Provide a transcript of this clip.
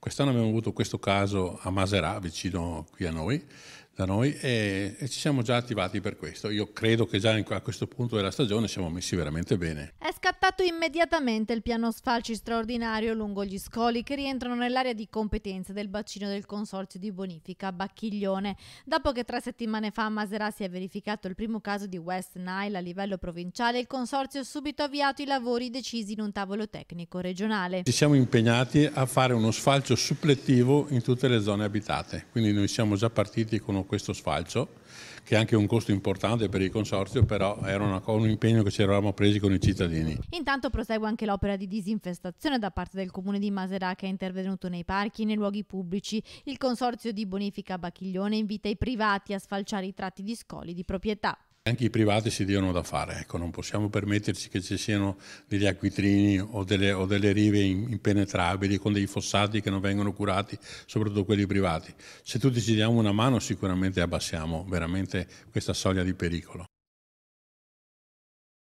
Quest'anno abbiamo avuto questo caso a Maserà, vicino qui a noi, da noi e, e, ci siamo già attivati per questo. Io credo che già in, a questo punto della stagione siamo messi veramente bene. È scattato immediatamente il piano sfalci straordinario lungo gli scoli che rientrano nell'area di competenza del bacino del consorzio di bonifica Bacchiglione. Dopo che tre settimane fa a Maserà si è verificato il primo caso di West Nile a livello provinciale, il consorzio ha subito avviato i lavori decisi in un tavolo tecnico regionale. Ci siamo impegnati a fare uno sfalcio supplettivo in tutte le zone abitate, quindi noi siamo già partiti con questo sfalcio, che è anche un costo importante per il consorzio, però era una, un impegno che ci eravamo presi con i cittadini. Intanto prosegue anche l'opera di disinfestazione da parte del comune di Maserà che è intervenuto nei parchi e nei luoghi pubblici. Il consorzio di bonifica Bacchiglione invita i privati a sfalciare i tratti di scoli di proprietà. Anche i privati si diano da fare, ecco, non possiamo permetterci che ci siano degli acquitrini o delle, o delle rive impenetrabili con dei fossati che non vengono curati, soprattutto quelli privati. Se tutti ci diamo una mano sicuramente abbassiamo veramente questa soglia di pericolo.